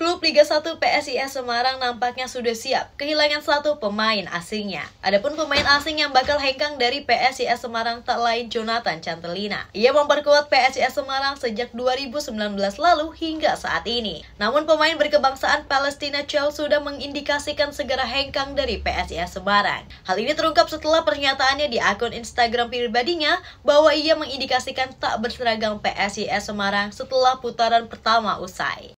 Klub Liga 1 PSIS Semarang nampaknya sudah siap kehilangan satu pemain asingnya. Adapun pemain asing yang bakal hengkang dari PSIS Semarang tak lain Jonathan Cantelina. Ia memperkuat PSIS Semarang sejak 2019 lalu hingga saat ini. Namun pemain berkebangsaan Palestina Chow sudah mengindikasikan segera hengkang dari PSIS Semarang. Hal ini terungkap setelah pernyataannya di akun Instagram pribadinya bahwa ia mengindikasikan tak berseragam PSIS Semarang setelah putaran pertama usai.